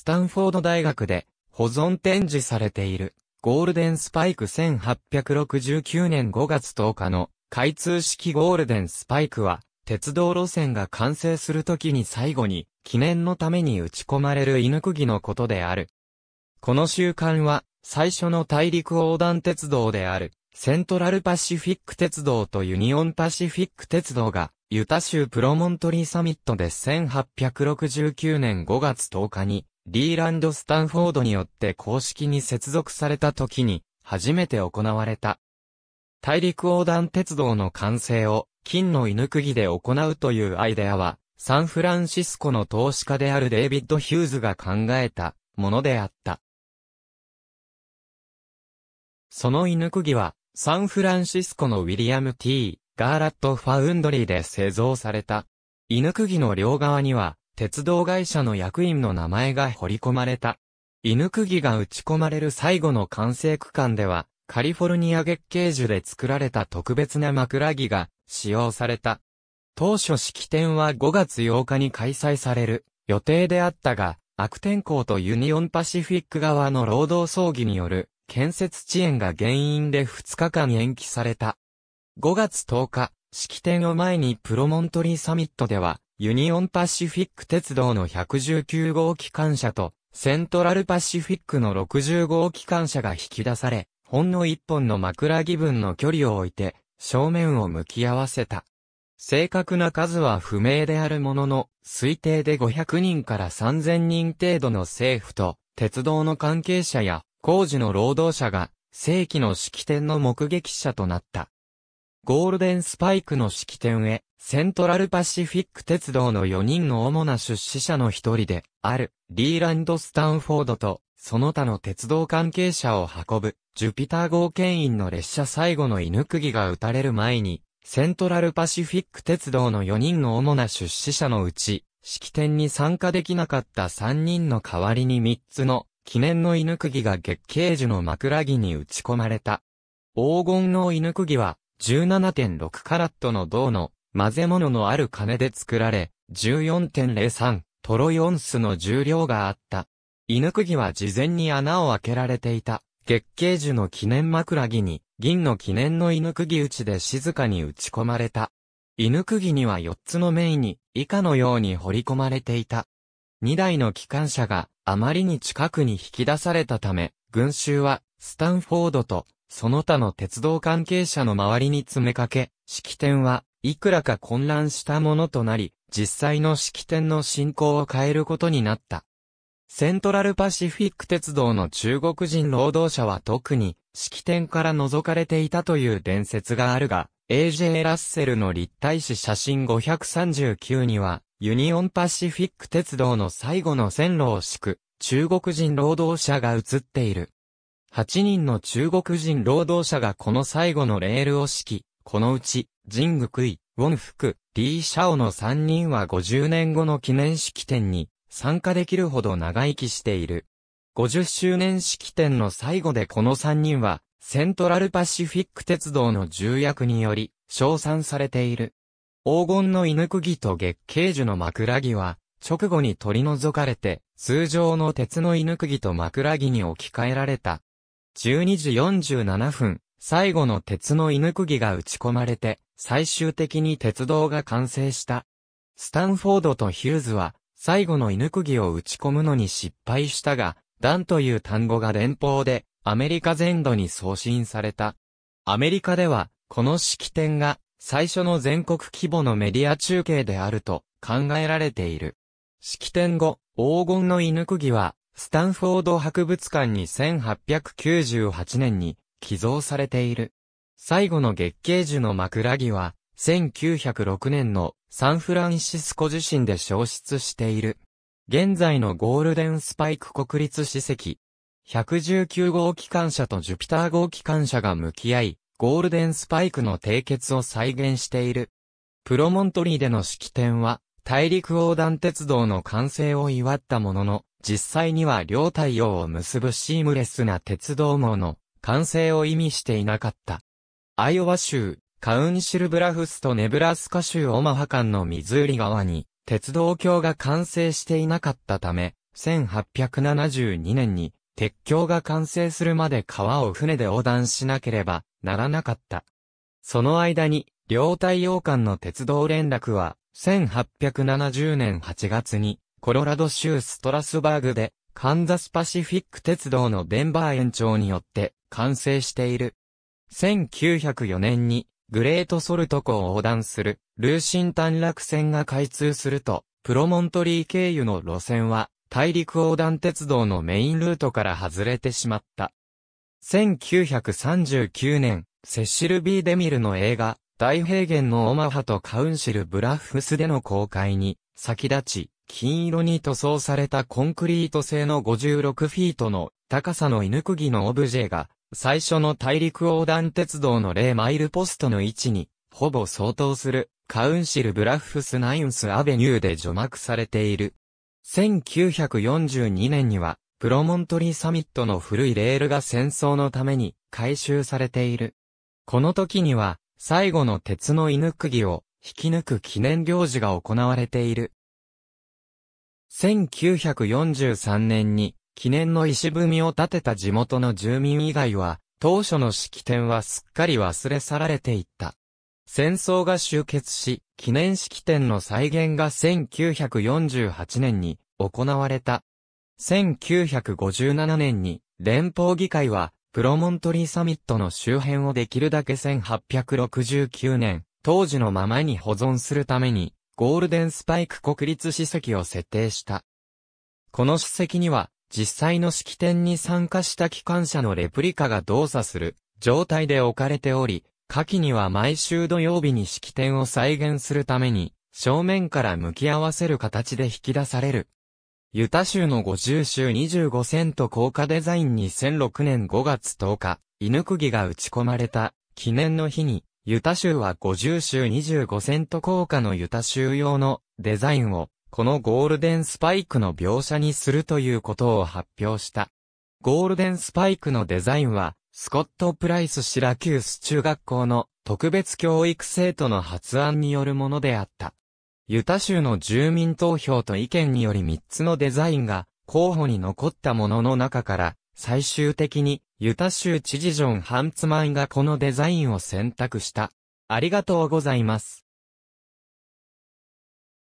スタンフォード大学で保存展示されているゴールデンスパイク1869年5月10日の開通式ゴールデンスパイクは鉄道路線が完成するときに最後に記念のために打ち込まれる犬釘のことである。この習慣は最初の大陸横断鉄道であるセントラルパシフィック鉄道とユニオンパシフィック鉄道がユタ州プロモントリーサミットで1869年5月10日にリーランド・スタンフォードによって公式に接続された時に、初めて行われた。大陸横断鉄道の完成を、金の犬釘で行うというアイデアは、サンフランシスコの投資家であるデイビッド・ヒューズが考えたものであった。その犬釘は、サンフランシスコのウィリアム・ T・ ガーラット・ファウンドリーで製造された。犬釘の両側には、鉄道会社の役員の名前が彫り込まれた。犬釘が打ち込まれる最後の完成区間では、カリフォルニア月桂樹で作られた特別な枕木が使用された。当初式典は5月8日に開催される予定であったが、悪天候とユニオンパシフィック側の労働争議による建設遅延が原因で2日間延期された。5月10日、式典を前にプロモントリーサミットでは、ユニオンパシフィック鉄道の119号機関車と、セントラルパシフィックの60号機関車が引き出され、ほんの一本の枕木分の距離を置いて、正面を向き合わせた。正確な数は不明であるものの、推定で500人から3000人程度の政府と、鉄道の関係者や、工事の労働者が、正規の式典の目撃者となった。ゴールデンスパイクの式典へ、セントラルパシフィック鉄道の4人の主な出資者の一人で、ある、リーランド・スタンフォードと、その他の鉄道関係者を運ぶ、ジュピター号牽引の列車最後の犬釘が撃たれる前に、セントラルパシフィック鉄道の4人の主な出資者のうち、式典に参加できなかった3人の代わりに3つの、記念の犬釘が月桂樹の枕木に打ち込まれた。黄金の犬釘は、17.6カラットの銅の混ぜ物のある金で作られ、14.03トロイオンスの重量があった。犬釘は事前に穴を開けられていた。月桂樹の記念枕木に、銀の記念の犬釘打ちで静かに打ち込まれた。犬釘には4つの銘に、以下のように彫り込まれていた。2台の機関車が、あまりに近くに引き出されたため、群衆は、スタンフォードと、その他の鉄道関係者の周りに詰めかけ、式典は、いくらか混乱したものとなり、実際の式典の進行を変えることになった。セントラルパシフィック鉄道の中国人労働者は特に、式典から覗かれていたという伝説があるが、AJ ラッセルの立体誌写真539には、ユニオンパシフィック鉄道の最後の線路を敷く、中国人労働者が写っている。8人の中国人労働者がこの最後のレールを敷き、このうち、ジングクイ、ウォンフク、リー・シャオの3人は50年後の記念式典に参加できるほど長生きしている。50周年式典の最後でこの3人は、セントラルパシフィック鉄道の重役により、称賛されている。黄金の犬釘と月桂樹の枕木は、直後に取り除かれて、通常の鉄の犬釘と枕木に置き換えられた。12時47分、最後の鉄の犬釘が打ち込まれて、最終的に鉄道が完成した。スタンフォードとヒューズは、最後の犬釘を打ち込むのに失敗したが、ダンという単語が連邦で、アメリカ全土に送信された。アメリカでは、この式典が、最初の全国規模のメディア中継であると考えられている。式典後、黄金の犬釘は、スタンフォード博物館に1898年に寄贈されている。最後の月桂樹の枕木は、1906年のサンフランシスコ地震で消失している。現在のゴールデンスパイク国立史跡。119号機関車とジュピター号機関車が向き合い、ゴールデンスパイクの締結を再現している。プロモントリーでの式典は、大陸横断鉄道の完成を祝ったものの、実際には両太陽を結ぶシームレスな鉄道網の完成を意味していなかった。アイオワ州、カウンシルブラフスとネブラスカ州オマハ間のミズーリ川に、鉄道橋が完成していなかったため、1872年に、鉄橋が完成するまで川を船で横断しなければならなかった。その間に、両太陽間の鉄道連絡は、1870年8月に、コロラド州ストラスバーグで、カンザスパシフィック鉄道のデンバー延長によって、完成している。1904年にグレートソルト湖を横断するルーシン短絡線が開通すると、プロモントリー経由の路線は大陸横断鉄道のメインルートから外れてしまった。1939年、セシル・ビー・デミルの映画、大平原のオマハとカウンシル・ブラッフスでの公開に、先立ち、金色に塗装されたコンクリート製の56フィートの高さの犬釘のオブジェが最初の大陸横断鉄道の0マイルポストの位置に、ほぼ相当する、カウンシルブラッフスナインスアベニューで除幕されている。1942年には、プロモントリーサミットの古いレールが戦争のために回収されている。この時には、最後の鉄の犬釘を引き抜く記念行事が行われている。1943年に記念の石踏みを建てた地元の住民以外は、当初の式典はすっかり忘れ去られていった。戦争が終結し、記念式典の再現が1948年に行われた。1957年に連邦議会はプロモントリーサミットの周辺をできるだけ1869年、当時のままに保存するためにゴールデンスパイク国立史跡を設定した。この史跡には実際の式典に参加した機関車のレプリカが動作する状態で置かれており、下記には毎週土曜日に式典を再現するために、正面から向き合わせる形で引き出される。ユタ州の50州25セント高価デザイン2006年5月10日、犬釘が打ち込まれた記念の日に、ユタ州は50州25セント高価のユタ州用のデザインをこのゴールデンスパイクの描写にするということを発表した。ゴールデンスパイクのデザインは、スコット・プライス・シラキュース中学校の特別教育生徒の発案によるものであった。ユタ州の住民投票と意見により3つのデザインが候補に残ったものの中から、最終的にユタ州知事ジョン・ハンツマンがこのデザインを選択した。ありがとうございます。